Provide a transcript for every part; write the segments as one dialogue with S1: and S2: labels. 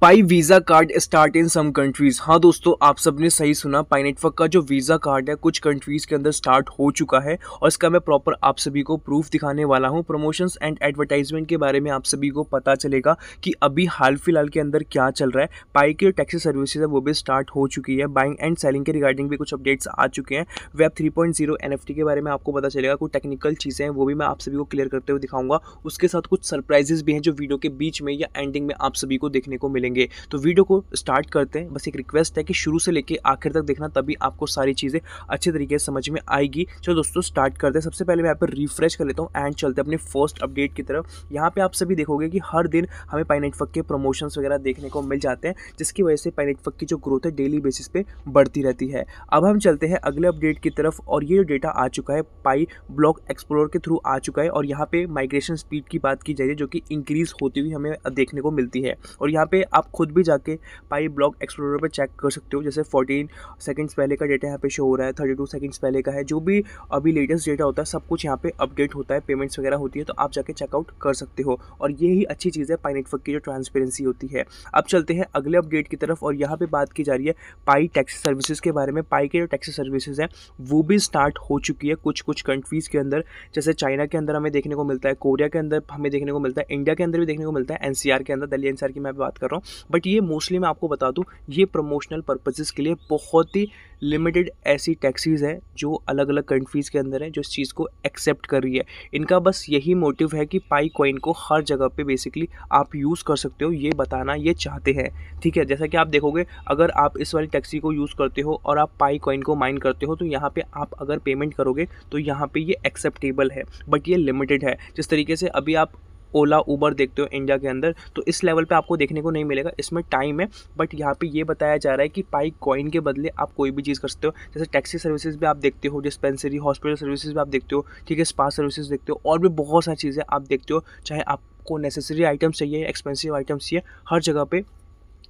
S1: pi visa card start in some countries हाँ दोस्तों आप सबने सही सुना पाई नेटवर्क का जो वीज़ा कार्ड है कुछ कंट्रीज़ के अंदर स्टार्ट हो चुका है और इसका मैं प्रॉपर आप सभी को प्रूफ दिखाने वाला हूँ प्रमोशंस एंड एडवर्टाइजमेंट के बारे में आप सभी को पता चलेगा कि अभी हाल फिलहाल के अंदर क्या चल रहा है पाई की टैक्सी सर्विसेज है वो भी स्टार्ट हो चुकी है बाइंग एंड सेलिंग के रिगार्डिंग भी कुछ अपडेट्स आ चुके हैं web three point zero N F T के बारे में आपको पता चलेगा कुछ टेक्निकल चीज़ें हैं वो भी मैं आप सभी को क्लियर करते हुए दिखाऊंगा उसके साथ कुछ सरप्राइजेज भी हैं जो वीडियो के बीच में या एंडिंग में आप सभी को देखने को मिले मिलेंगे तो वीडियो को स्टार्ट करते हैं बस एक रिक्वेस्ट है कि शुरू से लेकर आखिर तक देखना तभी आपको सारी चीज़ें अच्छे तरीके से समझ में आएगी चलो दोस्तों स्टार्ट करते हैं सबसे पहले मैं यहाँ पर रिफ्रेश कर लेता हूँ एंड चलते अपने फर्स्ट अपडेट की तरफ यहाँ पर आप सभी देखोगे कि हर दिन हमें पाई नेटवर्क के प्रमोशंस वगैरह देखने को मिल जाते हैं जिसकी वजह से पाई नेटवर्क की जो ग्रोथ है डेली बेसिस पर बढ़ती रहती है अब हम चलते हैं अगले अपडेट की तरफ और ये जो डेटा आ चुका है पाई ब्लॉक एक्सप्लोर के थ्रू आ चुका है और यहाँ पे माइग्रेशन स्पीड की बात की जाए जो कि इंक्रीज होती हुई हमें देखने को मिलती है और यहाँ पे आप खुद भी जाके पाई ब्लॉग एक्सप्लोरर पर चेक कर सकते हो जैसे फोर्टीन सेकेंड्स पहले का डेटा यहाँ पे शो हो रहा है थर्टी टू सेकेंड्स पहले का है जो भी अभी लेटेस्ट डेटा होता है सब कुछ यहाँ पे अपडेट होता है पेमेंट्स वगैरह होती है तो आप जाके चेकआउट कर सकते हो और यही अच्छी चीज़ है पाई नेटवर्क की जो ट्रांसपेरेंसी होती है अब चलते हैं अगले अपडेट की तरफ और यहाँ पर बात की जा रही है पाई टैक्सी सर्विसेज के बारे में पाई के जो टैक्सी सर्विसेज हैं वो भी स्टार्ट हो चुकी है कुछ कुछ कंट्रीज़ के अंदर जैसे चाइना के अंदर हमें देखने को मिलता है कोरिया के अंदर हमें देखने को मिलता है इंडिया के अंदर भी देखने को मिलता है एनसीआर के अंदर दिल्ली एनसीआर की मैं बात कर रहा हूँ बट ये मोस्टली मैं आपको बता दूँ ये प्रमोशनल पर्पजेज़ के लिए बहुत ही लिमिटेड ऐसी टैक्सीज़ हैं जो अलग अलग कंट्रीज़ के अंदर हैं जो इस चीज़ को एक्सेप्ट कर रही है इनका बस यही मोटिव है कि पाई कॉइन को हर जगह पे बेसिकली आप यूज़ कर सकते हो ये बताना ये चाहते हैं ठीक है जैसा कि आप देखोगे अगर आप इस वाली टैक्सी को यूज़ करते हो और आप पाई कॉइन को माइन करते हो तो यहाँ पर आप अगर पेमेंट करोगे तो यहाँ पर ये एक्सेप्टेबल है बट ये लिमिटेड है जिस तरीके से अभी आप ओला ऊबर देखते हो इंडिया के अंदर तो इस लेवल पे आपको देखने को नहीं मिलेगा इसमें टाइम है बट यहाँ पे ये बताया जा रहा है कि पाई कॉइन के बदले आप कोई भी चीज़ कर सकते हो जैसे टैक्सी सर्विसेज भी आप देखते हो डिस्पेंसरी हॉस्पिटल सर्विसेज भी आप देखते हो ठीक है स्पा सर्विसेज देखते हो और भी बहुत सारी चीज़ें आप देखते हो चाहे आपको नेसेसरी आइटम्स चाहिए एक्सपेंसिव आइटम्स चाहिए हर जगह पर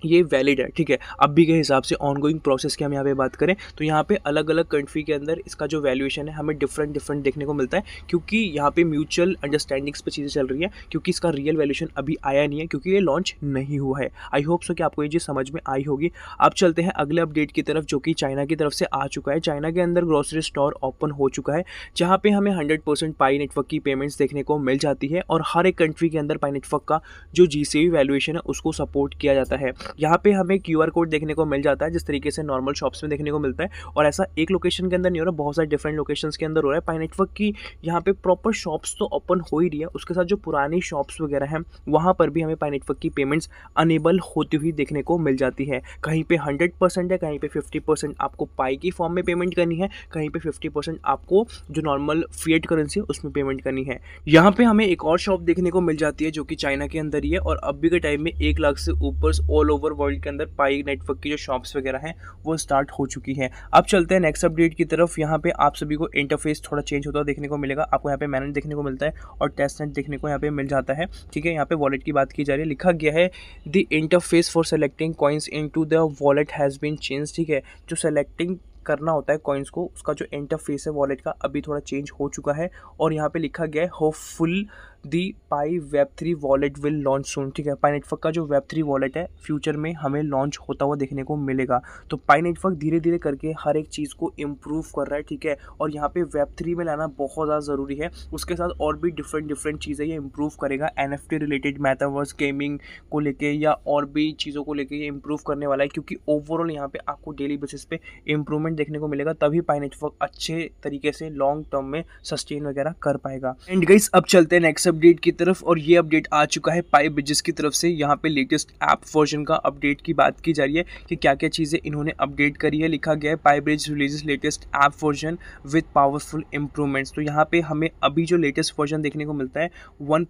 S1: ये वैलिड है ठीक है अभी के हिसाब से ऑनगोइंग प्रोसेस की हम यहाँ पे बात करें तो यहाँ पे अलग अलग कंट्री के अंदर इसका जो वैल्यूएशन है हमें डिफरेंट डिफरेंट देखने को मिलता है क्योंकि यहाँ पे म्यूचुअल अंडरस्टैंडिंग्स पे चीज़ें चल रही है क्योंकि इसका रियल वैल्यूशन अभी आया नहीं है क्योंकि ये लॉन्च नहीं हुआ है आई होप सो कि आपको ये चीज़ समझ में आई होगी अब चलते हैं अगले अपडेट की तरफ जो कि चाइना की तरफ से आ चुका है चाइना के अंदर ग्रोसरी स्टोर ओपन हो चुका है जहाँ पर हमें हंड्रेड परसेंट पाई नेटवर्क की पेमेंट्स देखने को मिल जाती है और हर एक कंट्री के अंदर पाई नेटवर्क का जो जी वैल्यूएशन है उसको सपोर्ट किया जाता है यहाँ पे हमें क्यू कोड देखने को मिल जाता है जिस तरीके से नॉर्मल शॉप्स में देखने को मिलता है और ऐसा एक लोकेशन के अंदर नहीं हो रहा बहुत सारे डिफरेंट लोकेशन के अंदर हो रहा है पाई नेटवर्क की यहाँ पे प्रॉपर शॉप्स तो ओपन हो ही रही है उसके साथ जो पुरानी शॉप्स वगैरह हैं वहाँ पर भी हमें पाई नेटवर्क की पेमेंट्स अनेबल होती हुई देखने को मिल जाती है कहीं पे हंड्रेड परसेंट है कहीं पे फिफ्टी परसेंट आपको पाई की फॉर्म में पेमेंट करनी है कहीं पे फिफ्टी परसेंट आपको जो नॉर्मल फिएट करेंसी है उसमें पेमेंट करनी है यहाँ पे हमें एक और शॉप देखने को मिल जाती है जो कि चाइना के अंदर ही है और अभी के टाइम में एक लाख से ऊपर ऑल ओवर वर्ल्ड के अंदर पाई नेटवर्क की जो शॉप्स वगैरह हैं वो स्टार्ट हो चुकी है अब चलते हैं नेक्स्ट अपडेट की तरफ यहाँ पे आप सभी को इंटरफेस थोड़ा चेंज होता है देखने को मिलेगा आपको यहाँ पे मैनेज देखने को मिलता है और टेस्ट नेट देखने को यहाँ पे मिल जाता है ठीक है यहाँ पे वॉलेट की बात की जा रही है लिखा गया है the interface for selecting coins into the wallet has been change ठीक है जो सेलेक्टिंग करना होता है कॉइन्स को उसका जो इंटरफेस है वॉलेट का अभी थोड़ा चेंज हो चुका है और यहाँ पे लिखा गया है hopeful the Pi web three wallet will launch soon ठीक है पाई नेटवर्क का जो वेब थ्री वॉलेट है फ्यूचर में हमें लॉन्च होता हुआ देखने को मिलेगा तो पाई नेटवर्क धीरे धीरे करके हर एक चीज़ को इम्प्रूव कर रहा है ठीक है और यहाँ पे वेब थ्री में लाना बहुत ज़्यादा ज़रूरी है उसके साथ और भी डिफरेंट डिफरेंट चीज़ें ये इम्प्रूव करेगा एन रिलेटेड मैथावर्स गेमिंग को लेकर या और भी चीज़ों को लेकर ये इम्प्रूव करने वाला है क्योंकि ओवरऑल यहाँ पे आपको डेली बेसिस पे इम्प्रूवमेंट देखने को मिलेगा तभी पाई नेटवर्क अच्छे तरीके से लॉन्ग टर्म में सस्टेन वगैरह कर पाएगा एंड गाइस अब चलते हैं नेक्स्ट अपडेट की तरफ और ये अपडेट आ चुका है पाई ब्रिजेस की तरफ से यहाँ पे लेटेस्ट ऐप वर्जन का अपडेट की बात की जा रही है कि क्या क्या चीज़ें इन्होंने अपडेट करी है लिखा गया है Pi bridge release latest app version with powerful improvements तो यहाँ पे हमें अभी जो लेटेस्ट वर्जन देखने को मिलता है वन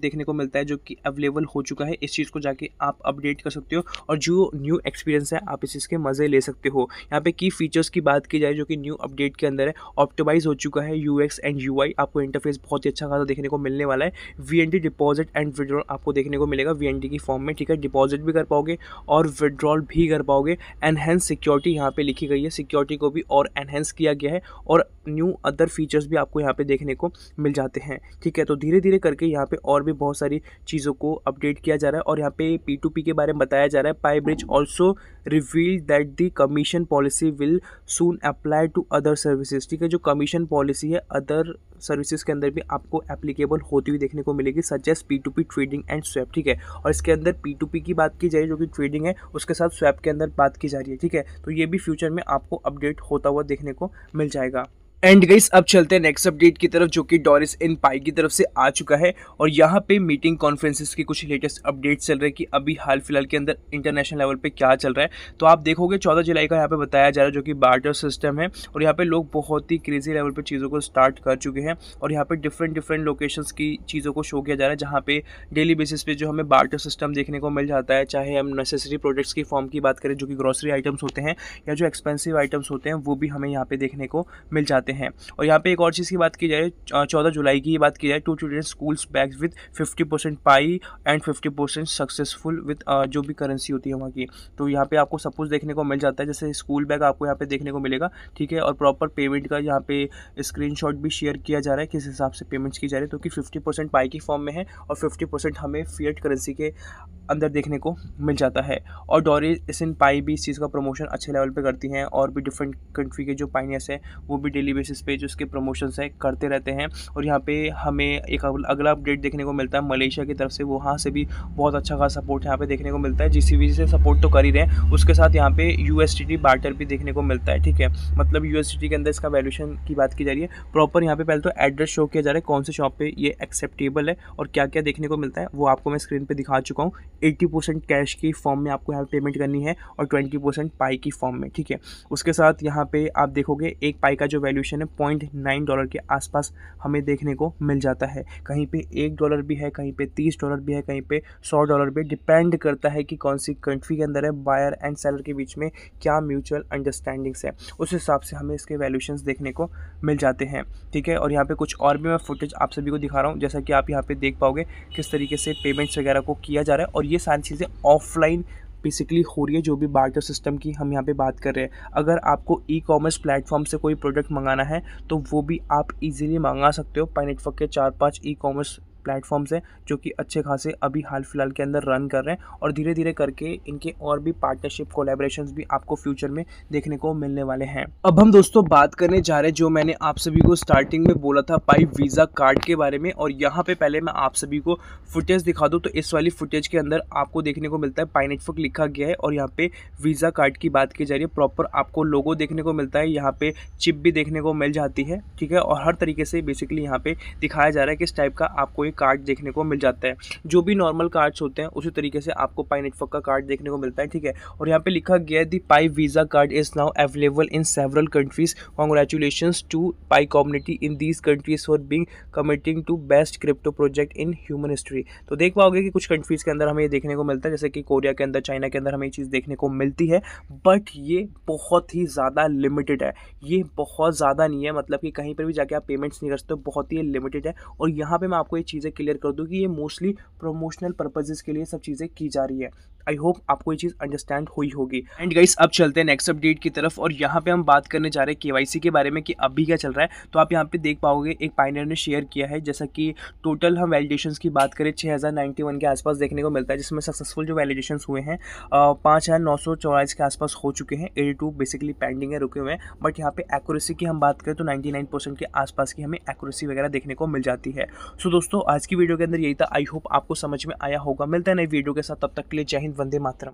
S1: देखने को मिलता है जो कि अवेलेबल हो चुका है इस चीज़ को जाके आप अपडेट कर सकते हो और जो न्यू एक्सपीरियंस है आप इस चीज़ के मज़े ले सकते हो यहाँ पे की फीचर्स की बात की जाए जो कि न्यू अपडेट के अंदर है ऑप्टिमाइज हो चुका है यू एंड यू आपको इंटरफेस बहुत ही अच्छा खासा देखने को मिलने वाला है वी डिपॉजिट एंड विड्रॉल आपको देखने को मिलेगा वी की फॉर्म में ठीक है डिपॉजिट भी कर पाओगे और विड्रॉल भी कर पाओगे एनहेंस सिक्योरिटी यहाँ पे लिखी गई है सिक्योरिटी को भी और एनहेंस किया गया है और न्यू अदर फीचर्स भी आपको यहाँ पे देखने को मिल जाते हैं ठीक है तो धीरे धीरे करके यहाँ पे और भी बहुत सारी चीज़ों को अपडेट किया जा रहा है और यहाँ पे पी टू पी के बारे में बताया जा रहा है Pi bridge also reveal that the commission policy will soon apply to other services ठीक है जो कमीशन पॉलिसी है अदर सर्विसेज के अंदर भी आपको एप्लीकेशन एप्लीकेबल होती हुई देखने को मिलेगी such as P to P trading and swap ठीक है और इसके अंदर पी टू पी की बात की जा रही है जो कि ट्रेडिंग है उसके साथ स्वैप के अंदर बात की जा रही है ठीक है तो ये भी फ्यूचर में आपको अपडेट होता हुआ देखने को मिल जाएगा एंड गाइस अब चलते हैं नेक्स्ट अपडेट की तरफ जो कि डॉरिस इन पाई की तरफ से आ चुका है और यहाँ पे मीटिंग कॉन्फ्रेंसिस के कुछ लेटेस्ट अपडेट्स चल रहे हैं कि अभी हाल फिलहाल के अंदर इंटरनेशनल लेवल पे क्या चल रहा है तो आप देखोगे 14 जुलाई का यहाँ पे बताया जा रहा है जो कि बार्टर सिस्टम है और यहाँ पर लोग बहुत ही क्रेजी लेवल पर चीज़ों को स्टार्ट कर चुके हैं और यहाँ पर डिफरेंट डिफरेंट लोकेशन की चीज़ों को शो किया जा रहा है जहाँ पे डेली बेसिस पर जो हमें बार्टर सिस्टम देखने को मिल जाता है चाहे हम नेसेसरी प्रोडक्ट्स की फॉर्म की बात करें जो कि ग्रॉसरी आइटम्स होते हैं या जो एक्सपेंसिव आइटम्स होते हैं वो भी हमें यहाँ पे देखने को मिल जाते हैं सकते हैं और यहाँ पे एक और चीज़ की बात की जाए चौदह जुलाई की बात की जाए to children schools bag with fifty percent Pi and fifty percent successful with जो भी करेंसी होती है वहाँ की तो यहाँ पे आपको सब कुछ देखने को मिल जाता है जैसे स्कूल बैग आपको यहाँ पे देखने को मिलेगा ठीक है और प्रॉपर पेमेंट का यहाँ पे स्क्रीन भी शेयर किया जा रहा है किस हिसाब से पेमेंट्स की जा रही है तो कि फिफ्टी परसेंट पाई की फॉर्म में है और फिफ्टी परसेंट हमें फियट करेंसी के अंदर देखने को मिल जाता है और डॉरी इस पाई भी इस चीज़ का प्रमोशन अच्छे लेवल पर करती हैं और भी डिफरेंट कंट्री के जो पाइनियस हैं वो भी डेली बेसिस पे जो उसके प्रमोशंस है करते रहते हैं और यहाँ पे हमें एक अगला अपडेट देखने को मिलता है मलेशिया की तरफ से वहाँ से भी बहुत अच्छा खास सपोर्ट यहाँ पे देखने को मिलता है जी से सपोर्ट तो कर ही रहे हैं उसके साथ यहाँ पे यू बार्टर भी देखने को मिलता है ठीक है मतलब यू के अंदर इसका वैल्यूशन की बात की जा रही है प्रॉपर यहाँ पे पहले तो एड्रेस शो किया जा रहा है कौन से शॉप पे ये एक्सेप्टेबल है और क्या क्या देखने को मिलता है वो आपको मैं स्क्रीन पर दिखा चुका हूँ एट्टी परसेंट कैश की फॉर्म में आपको यहाँ पेमेंट करनी है और ट्वेंटी परसेंट पाई की फॉर्म में ठीक है उसके साथ यहाँ पे आप देखोगे एक पाई का जो वैल्यूशन वैल्यूएशन है पॉइंट नाइन डॉलर के आसपास हमें देखने को मिल जाता है कहीं पे एक डॉलर भी है कहीं पे तीस डॉलर भी है कहीं पे सौ डॉलर भी डिपेंड करता है कि कौन सी कंट्री के अंदर है बायर एंड सेलर के बीच में क्या म्यूचुअल अंडरस्टैंडिंग्स है उस हिसाब से हमें इसके वैल्यूशन देखने को मिल जाते हैं ठीक है और यहाँ पर कुछ और भी मैं फुटेज आप सभी को दिखा रहा हूँ जैसा कि आप यहाँ पर देख पाओगे किस तरीके से पेमेंट्स वगैरह को किया जा रहा है और ये सारी चीज़ें ऑफलाइन बेसिकली हो रही है जो भी बार्टर सिस्टम की हम यहाँ पे बात कर रहे हैं अगर आपको ई कॉमर्स प्लेटफॉर्म से कोई प्रोडक्ट मंगाना है तो वो भी आप इजीली मंगा सकते हो पाई नेटवर्क के चार पांच ई कॉमर्स प्लेटफॉर्म्स हैं जो कि अच्छे खासे अभी हाल फिलहाल के अंदर रन कर रहे हैं और धीरे धीरे करके इनके और भी पार्टनरशिप कोलेब्रेशन भी आपको फ्यूचर में देखने को मिलने वाले हैं अब हम दोस्तों बात करने जा रहे हैं जो मैंने आप सभी को स्टार्टिंग में बोला था पाई वीज़ा कार्ड के बारे में और यहाँ पे पहले मैं आप सभी को फुटेज दिखा दूँ तो इस वाली फुटेज के अंदर आपको देखने को मिलता है पाई नेटवर्क लिखा गया है और यहाँ पे वीज़ा कार्ड की बात की जा रही है प्रॉपर आपको लोगो देखने को मिलता है यहाँ पे चिप भी देखने को मिल जाती है ठीक है और हर तरीके से बेसिकली यहाँ पे दिखाया जा रहा है किस टाइप का आपको हमें कार्ड देखने को मिल जाता है जो भी नॉर्मल कार्ड्स होते हैं उसी तरीके से आपको पाई नेटवर्क का कार्ड देखने को मिलता है ठीक है और यहाँ पे लिखा गया है the Pi visa card is now available in several countries congratulation to Pi community in these countries for being committing to best crypto project in human history तो देख पाओगे कि कुछ कंट्रीज़ के अंदर हमें ये देखने को मिलता है जैसे कि कोरिया के अंदर चाइना के अंदर हमें ये चीज़ देखने को मिलती है बट ये बहुत ही ज़्यादा लिमिटेड है ये बहुत ज़्यादा नहीं है मतलब कि कहीं पर भी जाके आप पेमेंट्स नहीं कर सकते बहुत ही लिमिटेड है और यहाँ पर मैं आपको ये चीज़ चीज़ें क्लियर कर दूँ कि ये मोस्टली प्रमोशनल पर्पजेज़ के लिए सब चीज़ें की जा रही है आई होप आपको ये चीज़ अंडरस्टैंड हुई होगी एंड गाइस अब चलते हैं नेक्स्ट अपडेट की तरफ और यहाँ पे हम बात करने जा रहे हैं के के बारे में कि अभी क्या चल रहा है तो आप यहाँ पे देख पाओगे एक पाइनर ने शेयर किया है जैसा कि टोटल हम वैलिडेशन की बात करें छः के आसपास देखने को मिलता है जिसमें सक्सेसफुल जो वैलिडेशन हुए हैं पाँच के आसपास हो चुके हैं एटी बेसिकली पेंडिंग है रुके हुए हैं बट यहाँ पे एक्यूरेसी की हम बात करें तो परसेंट के आसपास की हमें एक्यूरेसी वगैरह देखने को मिल जाती है सो दोस्तों आज की वीडियो के अंदर यही था आई होप आपको समझ में आया होगा मिलता है नई वीडियो के साथ तब तक के लिए जय हिंद वंदे मातरम